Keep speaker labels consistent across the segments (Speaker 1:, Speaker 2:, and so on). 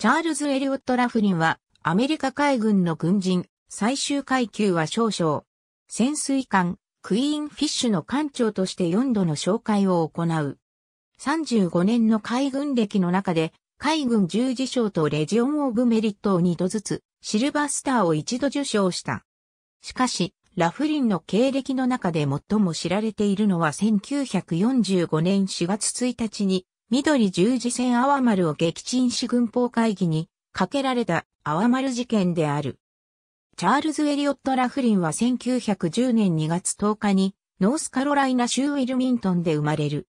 Speaker 1: チャールズ・エリオット・ラフリンは、アメリカ海軍の軍人、最終階級は少々。潜水艦、クイーンフィッシュの艦長として4度の紹介を行う。35年の海軍歴の中で、海軍十字章とレジオン・オブ・メリットを2度ずつ、シルバースターを1度受賞した。しかし、ラフリンの経歴の中で最も知られているのは1945年4月1日に緑十字線ワマ丸を撃沈し軍法会議にかけられたワマ丸事件である。チャールズ・エリオット・ラフリンは1910年2月10日にノースカロライナ州ウィルミントンで生まれる。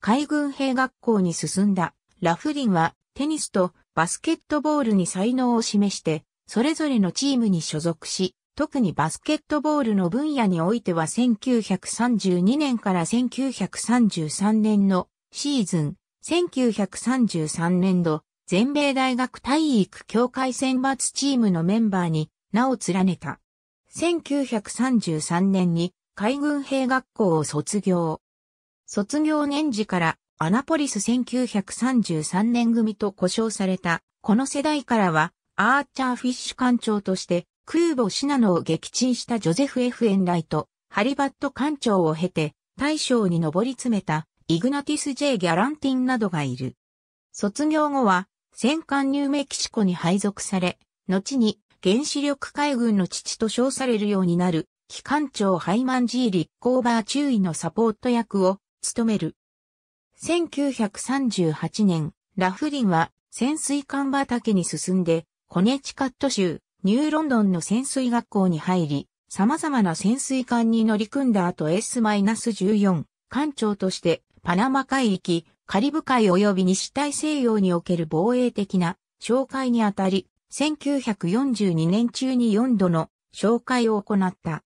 Speaker 1: 海軍兵学校に進んだラフリンはテニスとバスケットボールに才能を示して、それぞれのチームに所属し、特にバスケットボールの分野においては1932年から1933年のシーズン、1933年度、全米大学体育協会選抜チームのメンバーに名を連ねた。1933年に海軍兵学校を卒業。卒業年次からアナポリス1933年組と呼称された、この世代からは、アーチャーフィッシュ艦長として、空母シナノを撃沈したジョゼフ・エフ・エンライト、ハリバット艦長を経て、大将に上り詰めた、イグナティス・ジェイ・ギャランティンなどがいる。卒業後は、戦艦ニューメキシコに配属され、後に原子力海軍の父と称されるようになる、機関長ハイマン・ジー・リッコーバー中尉のサポート役を務める。1938年、ラフリンは潜水艦畑に進んで、コネチカット州、ニューロンドンの潜水学校に入り、様々な潜水艦に乗り組んだ後 S-14 艦長としてパナマ海域、カリブ海及び西大西洋における防衛的な紹介にあたり、1942年中に4度の紹介を行った。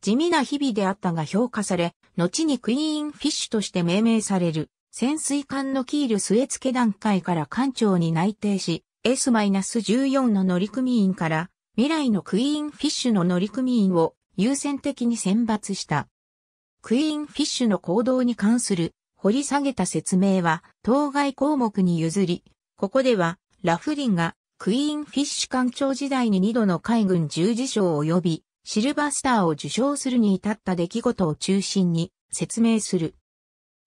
Speaker 1: 地味な日々であったが評価され、後にクイーンフィッシュとして命名される潜水艦のキール末付段階から艦長に内定し、S-14 の乗組員から未来のクイーンフィッシュの乗組員を優先的に選抜した。クイーンフィッシュの行動に関する掘り下げた説明は当該項目に譲り、ここではラフリンがクイーンフィッシュ艦長時代に2度の海軍十字章及びシルバースターを受賞するに至った出来事を中心に説明する。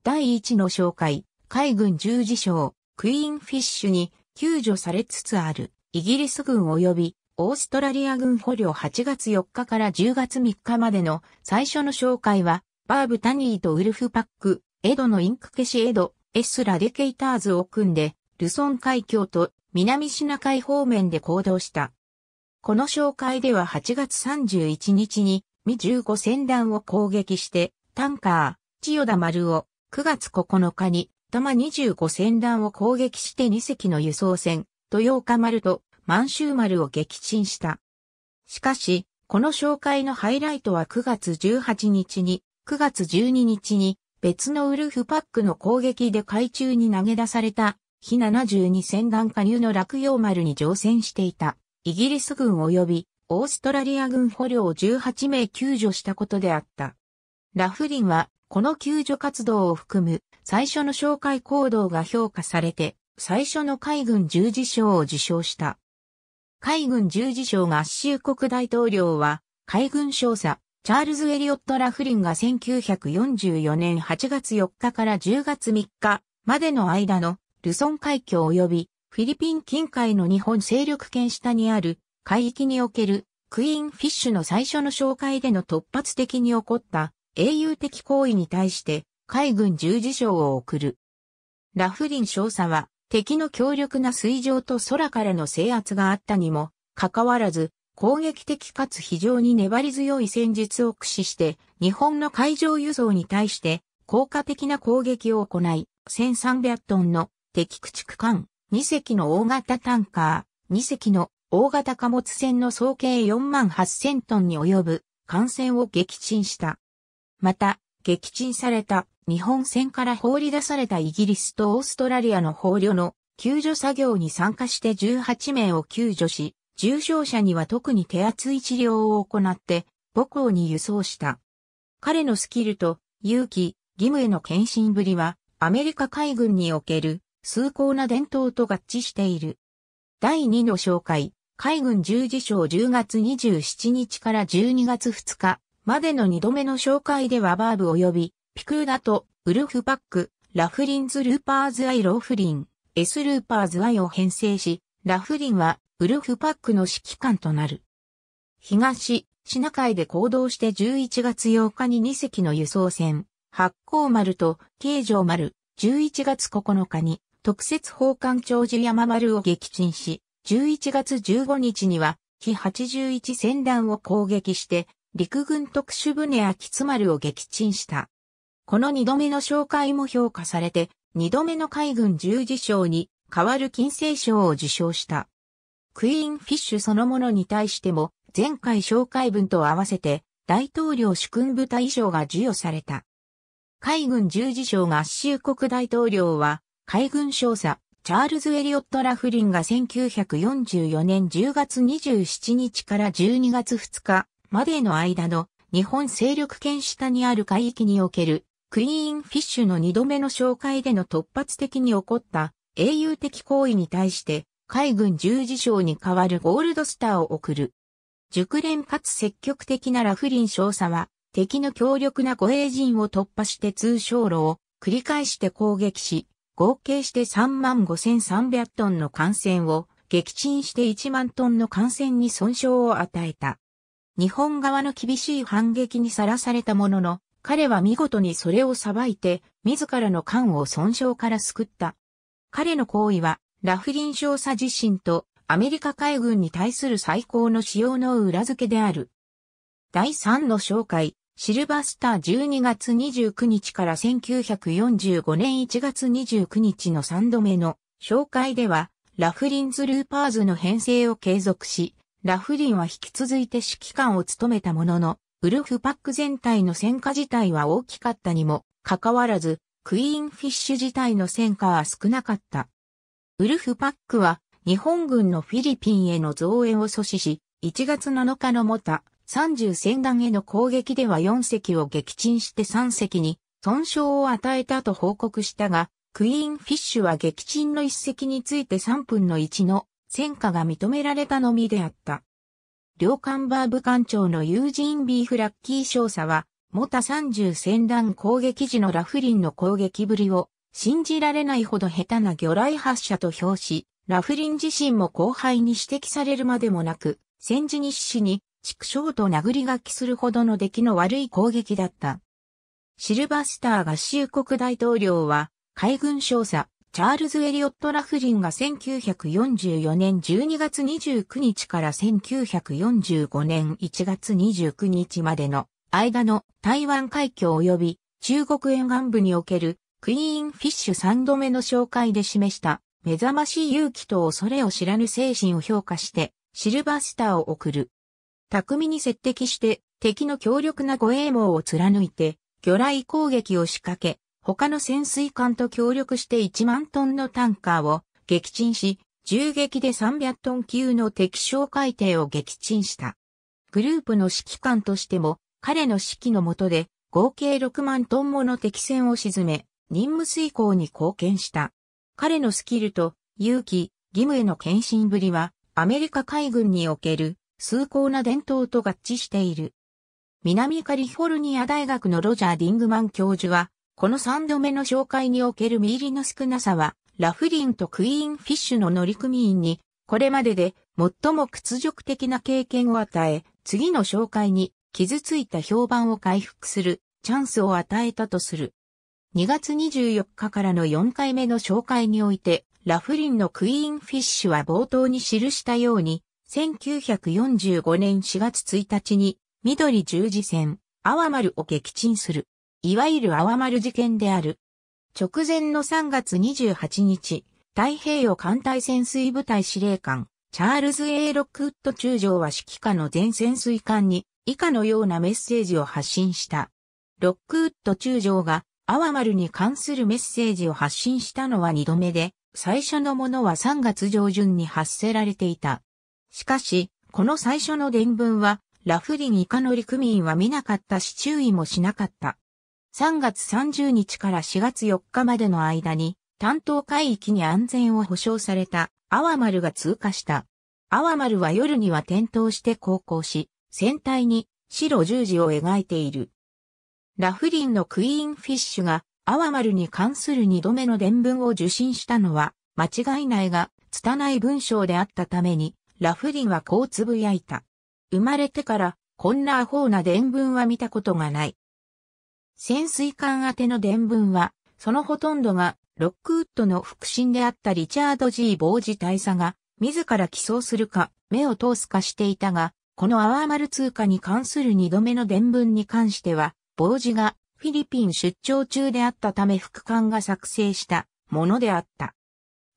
Speaker 1: 第1の紹介、海軍十字章、クイーンフィッシュに救助されつつあるイギリス軍及びオーストラリア軍捕虜8月4日から10月3日までの最初の紹介は、バーブ・タニーとウルフ・パック、エドのインク消しエド、エスラデケイターズを組んで、ルソン海峡と南シナ海方面で行動した。この紹介では8月31日に、ミ15船団を攻撃して、タンカー、千代田丸を、9月9日に、玉25船団を攻撃して2隻の輸送船、豊岡丸と満州丸を撃沈した。しかし、この紹介のハイライトは9月18日に、9月12日に、別のウルフパックの攻撃で海中に投げ出された、非72戦艦加入の落葉丸に乗船していた、イギリス軍及び、オーストラリア軍捕虜を18名救助したことであった。ラフリンは、この救助活動を含む最初の紹介行動が評価されて、最初の海軍十字章を受章した。海軍十字章合衆国大統領は、海軍少佐、チャールズ・エリオット・ラフリンが1944年8月4日から10月3日までの間のルソン海峡及びフィリピン近海の日本勢力圏下にある海域におけるクイーンフィッシュの最初の紹介での突発的に起こった英雄的行為に対して海軍十字章を送る。ラフリン少佐は敵の強力な水上と空からの制圧があったにもかかわらず攻撃的かつ非常に粘り強い戦術を駆使して、日本の海上輸送に対して効果的な攻撃を行い、1300トンの敵駆逐艦、2隻の大型タンカー、2隻の大型貨物船の総計4万8000トンに及ぶ艦船を撃沈した。また、撃沈された日本船から放り出されたイギリスとオーストラリアの放漁の救助作業に参加して18名を救助し、重症者には特に手厚い治療を行って母校に輸送した。彼のスキルと勇気、義務への献身ぶりはアメリカ海軍における崇高な伝統と合致している。第2の紹介、海軍十字章10月27日から12月2日までの2度目の紹介ではバーブ及びピクーダとウルフパック、ラフリンズ・ルーパーズ・アイ・ローフリン、エス・ルーパーズ・アイを編成し、ラフリンはウルフパックの指揮官となる。東、シナ海で行動して11月8日に2隻の輸送船、八甲丸と京城丸、11月9日に特設奉艦長寺山丸を撃沈し、11月15日には、非81戦団を攻撃して、陸軍特殊船秋津丸を撃沈した。この二度目の紹介も評価されて、二度目の海軍十字章に代わる金星賞を受賞した。クイーンフィッシュそのものに対しても、前回紹介文と合わせて、大統領主君部隊賞が授与された。海軍十字賞合衆国大統領は、海軍少佐、チャールズ・エリオット・ラフリンが1944年10月27日から12月2日までの間の日本勢力圏下にある海域におけるクイーンフィッシュの2度目の紹介での突発的に起こった英雄的行為に対して海軍十字章に代わるゴールドスターを送る。熟練かつ積極的なラフリン少佐は、敵の強力な護衛陣を突破して通商路を繰り返して攻撃し、合計して35,300万トンの艦船を撃沈して1万トンの艦船に損傷を与えた。日本側の厳しい反撃にさらされたものの、彼は見事にそれを裁いて、自らの艦を損傷から救った。彼の行為は、ラフリン少佐自身とアメリカ海軍に対する最高の使用の裏付けである。第3の紹介、シルバスター12月29日から1945年1月29日の3度目の紹介では、ラフリンズ・ルーパーズの編成を継続し、ラフリンは引き続いて指揮官を務めたものの、ウルフパック全体の戦果自体は大きかったにも、かかわらず、クイーンフィッシュ自体の戦果は少なかった。ウルフパックは日本軍のフィリピンへの増援を阻止し、1月7日のモタ30戦団への攻撃では4隻を撃沈して3隻に損傷を与えたと報告したが、クイーンフィッシュは撃沈の一隻について3分の1の戦果が認められたのみであった。両艦バー部艦長のユージン・ビー・フラッキー少佐は、モタ30戦団攻撃時のラフリンの攻撃ぶりを信じられないほど下手な魚雷発射と表し、ラフリン自身も後輩に指摘されるまでもなく、戦時日誌に畜生と殴り書きするほどの出来の悪い攻撃だった。シルバスター合衆国大統領は、海軍少佐、チャールズ・エリオット・ラフリンが1944年12月29日から1945年1月29日までの間の台湾海峡及び中国沿岸部におけるクイーンフィッシュ3度目の紹介で示した目覚ましい勇気と恐れを知らぬ精神を評価してシルバースターを送る。巧みに接敵して敵の強力な護衛網を貫いて魚雷攻撃を仕掛け他の潜水艦と協力して1万トンのタンカーを撃沈し銃撃で300トン級の敵小海底を撃沈した。グループの指揮官としても彼の指揮の下で合計6万トンもの敵船を沈め、任務遂行に貢献した。彼のスキルと勇気、義務への献身ぶりは、アメリカ海軍における崇高な伝統と合致している。南カリフォルニア大学のロジャー・ディングマン教授は、この3度目の紹介における見入りの少なさは、ラフリンとクイーンフィッシュの乗組員に、これまでで最も屈辱的な経験を与え、次の紹介に傷ついた評判を回復するチャンスを与えたとする。2月24日からの4回目の紹介において、ラフリンのクイーンフィッシュは冒頭に記したように、1945年4月1日に、緑十字線、アワマルを撃沈する。いわゆるアワマル事件である。直前の3月28日、太平洋艦隊潜水部隊司令官、チャールズ・エイロックウッド中将は指揮下の全潜水艦に以下のようなメッセージを発信した。ロックウッド中将がアワマルに関するメッセージを発信したのは2度目で、最初のものは3月上旬に発せられていた。しかし、この最初の伝文は、ラフリン以下の陸民は見なかったし注意もしなかった。3月30日から4月4日までの間に、担当海域に安全を保障された、アワマルが通過した。アワマルは夜には点灯して航行し、船体に白十字を描いている。ラフリンのクイーンフィッシュが、アワマルに関する二度目の伝聞を受信したのは、間違いないが、拙い文章であったために、ラフリンはこうつぶやいた。生まれてから、こんなアホーな伝聞は見たことがない。潜水艦宛ての伝聞は、そのほとんどが、ロックウッドの腹心であったリチャード・ー・ボージ大佐が、自ら起訴するか、目を通すかしていたが、このアワーマル通貨に関する二度目の伝聞に関しては、坊子がフィリピン出張中であったため副官が作成したものであった。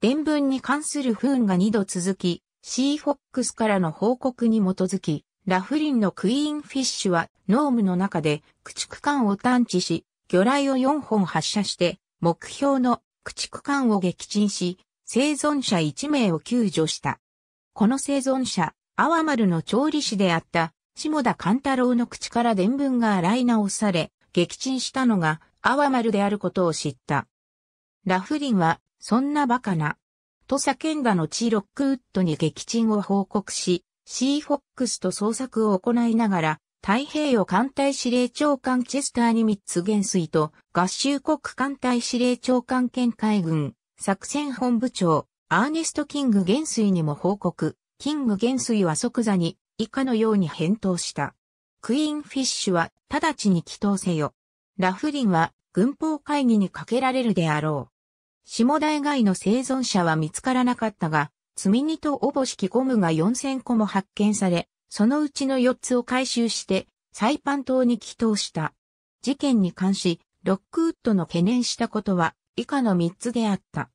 Speaker 1: 伝文に関する不運が二度続き、シーフォックスからの報告に基づき、ラフリンのクイーンフィッシュはノームの中で駆逐艦を探知し、魚雷を4本発射して、目標の駆逐艦を撃沈し、生存者1名を救助した。この生存者、アワマルの調理師であった下田勘太郎の口から伝聞が洗い直され、撃沈したのが、阿波丸であることを知った。ラフリンは、そんなバカな。と叫んだ後ロックウッドに撃沈を報告し、シーフォックスと捜索を行いながら、太平洋艦隊司令長官チェスターに三つ元帥と合衆国艦隊司令長官兼海軍作戦本部長アーネスト・キング元帥にも報告。キング元帥は即座に以下のように返答した。クイーンフィッシュは直ちに祈祷せよ。ラフリンは軍法会議にかけられるであろう。下田以外の生存者は見つからなかったが、積み荷とおぼしきゴムが4000個も発見され、そのうちの4つを回収して、サイパン島に祈祷した。事件に関し、ロックウッドの懸念したことは、以下の3つであった。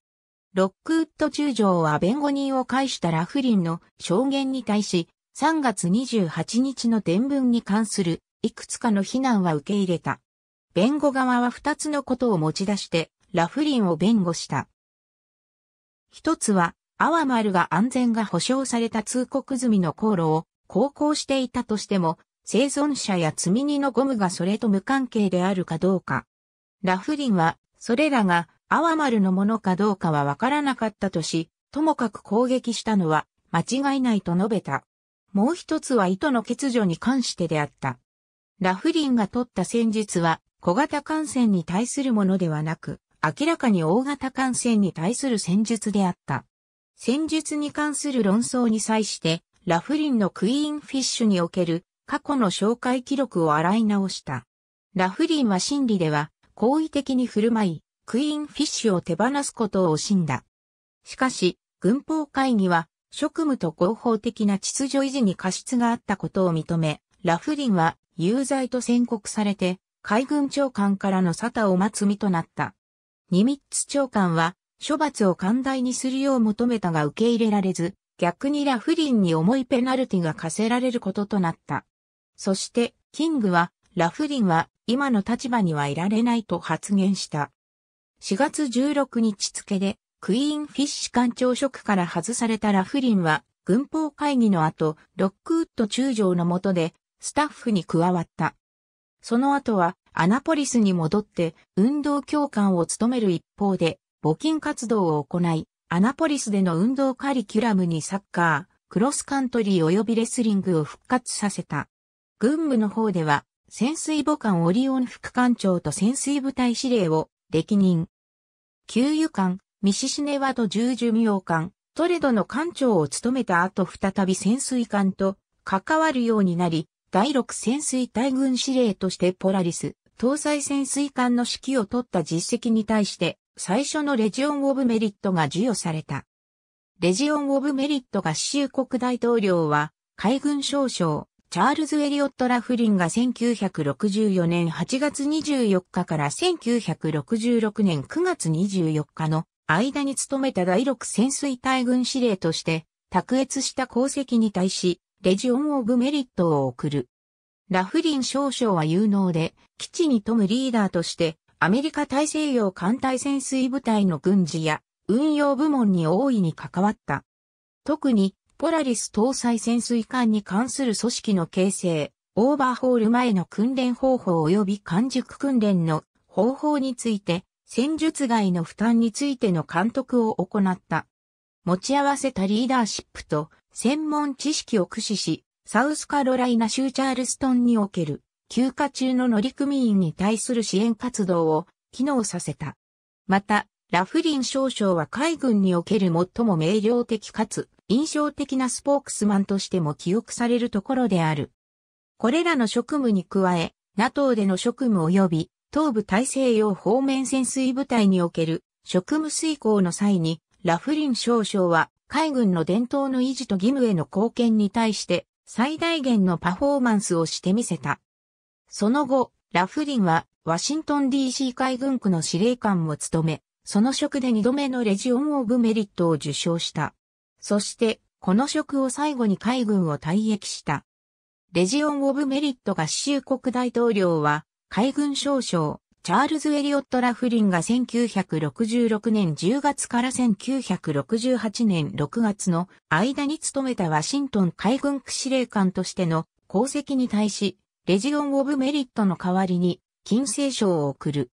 Speaker 1: ロックウッド中将は弁護人を介したラフリンの証言に対し、3月28日の伝聞に関するいくつかの非難は受け入れた。弁護側は2つのことを持ち出してラフリンを弁護した。一つは、アワマルが安全が保障された通告済みの航路を航行していたとしても、生存者や積み荷のゴムがそれと無関係であるかどうか。ラフリンは、それらがアワマルのものかどうかはわからなかったとし、ともかく攻撃したのは間違いないと述べた。もう一つは糸の欠如に関してであった。ラフリンが取った戦術は小型感染に対するものではなく、明らかに大型感染に対する戦術であった。戦術に関する論争に際して、ラフリンのクイーンフィッシュにおける過去の紹介記録を洗い直した。ラフリンは真理では好意的に振る舞い、クイーンフィッシュを手放すことを惜しんだ。しかし、軍法会議は職務と合法的な秩序維持に過失があったことを認め、ラフリンは有罪と宣告されて、海軍長官からの沙汰を待つ身となった。ニミッツ長官は、処罰を寛大にするよう求めたが受け入れられず、逆にラフリンに重いペナルティが課せられることとなった。そして、キングは、ラフリンは今の立場にはいられないと発言した。4月16日付でクイーンフィッシュ艦長職から外されたラフリンは、軍法会議の後、ロックウッド中将の下で、スタッフに加わった。その後は、アナポリスに戻って、運動教官を務める一方で、募金活動を行い、アナポリスでの運動カリキュラムにサッカー、クロスカントリー及びレスリングを復活させた。軍部の方では、潜水母艦オリオン副艦長と潜水部隊司令を歴任。給油艦、ミシシネワと十寿洋艦、トレドの艦長を務めた後再び潜水艦と関わるようになり、第6潜水隊軍司令としてポラリス、搭載潜水艦の指揮を取った実績に対して、最初のレジオン・オブ・メリットが授与された。レジオン・オブ・メリット合衆国大統領は、海軍少将、チャールズ・エリオット・ラフリンが1964年8月24日から1966年9月24日の間に努めた第6潜水隊軍司令として、卓越した功績に対し、レジオン・オブ・メリットを送る。ラフリン少将は有能で、基地に富むリーダーとして、アメリカ大西洋艦隊潜水部隊の軍事や運用部門に大いに関わった。特に、ポラリス搭載潜水艦に関する組織の形成、オーバーホール前の訓練方法及び完熟訓練の方法について戦術外の負担についての監督を行った。持ち合わせたリーダーシップと専門知識を駆使し、サウスカロライナ州チャールストンにおける休暇中の乗組員に対する支援活動を機能させた。また、ラフリン少将は海軍における最も明瞭的かつ印象的なスポークスマンとしても記憶されるところである。これらの職務に加え、NATO での職務及び東部大西洋方面潜水部隊における職務遂行の際に、ラフリン少将は海軍の伝統の維持と義務への貢献に対して最大限のパフォーマンスをしてみせた。その後、ラフリンはワシントン DC 海軍区の司令官を務め、その職で二度目のレジオン・オブ・メリットを受賞した。そして、この職を最後に海軍を退役した。レジオン・オブ・メリット合衆国大統領は、海軍少将、チャールズ・エリオット・ラフリンが1966年10月から1968年6月の間に務めたワシントン海軍区司令官としての功績に対し、レジオン・オブ・メリットの代わりに、金星賞を贈る。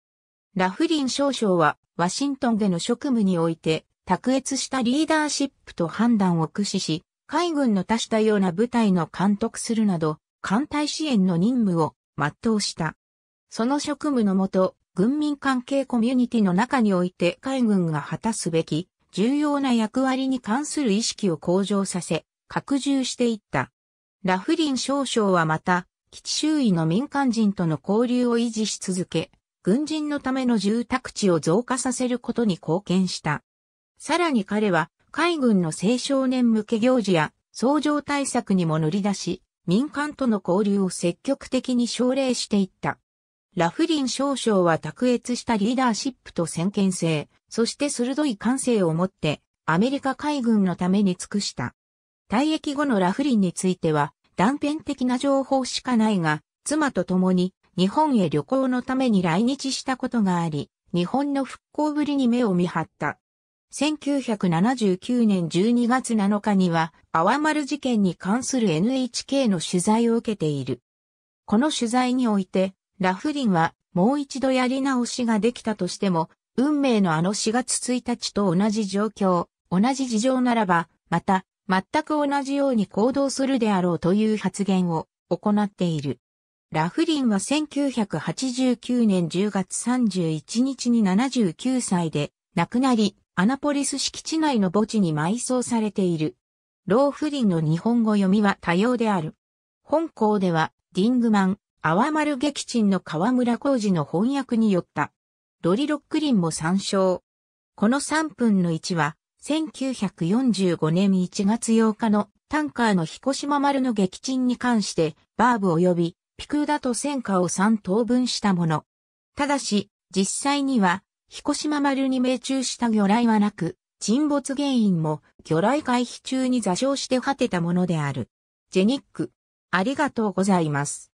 Speaker 1: ラフリン少将は、ワシントンでの職務において、卓越したリーダーシップと判断を駆使し、海軍の多種多様な部隊の監督するなど、艦隊支援の任務を全うした。その職務のもと、軍民関係コミュニティの中において海軍が果たすべき重要な役割に関する意識を向上させ、拡充していった。ラフリン少将はまた、基地周囲の民間人との交流を維持し続け、軍人のための住宅地を増加させることに貢献した。さらに彼は、海軍の青少年向け行事や、相乗対策にも乗り出し、民間との交流を積極的に奨励していった。ラフリン少将は卓越したリーダーシップと先見性、そして鋭い感性を持って、アメリカ海軍のために尽くした。退役後のラフリンについては、断片的な情報しかないが、妻と共に日本へ旅行のために来日したことがあり、日本の復興ぶりに目を見張った。1979年12月7日には、マ丸事件に関する NHK の取材を受けている。この取材において、ラフリンはもう一度やり直しができたとしても、運命のあの4月1日と同じ状況、同じ事情ならば、また、全く同じように行動するであろうという発言を行っている。ラフリンは1989年10月31日に79歳で亡くなり、アナポリス敷地内の墓地に埋葬されている。ローフリンの日本語読みは多様である。本校では、ディングマン、泡丸撃沈の河村浩二の翻訳によった。ロリロックリンも参照。この3分の1は、1945年1月8日のタンカーの彦島丸の撃沈に関して、バーブ及びピクーダと戦火を3等分したもの。ただし、実際には、彦島丸に命中した魚雷はなく、沈没原因も魚雷回避中に座礁して果てたものである。ジェニック、ありがとうございます。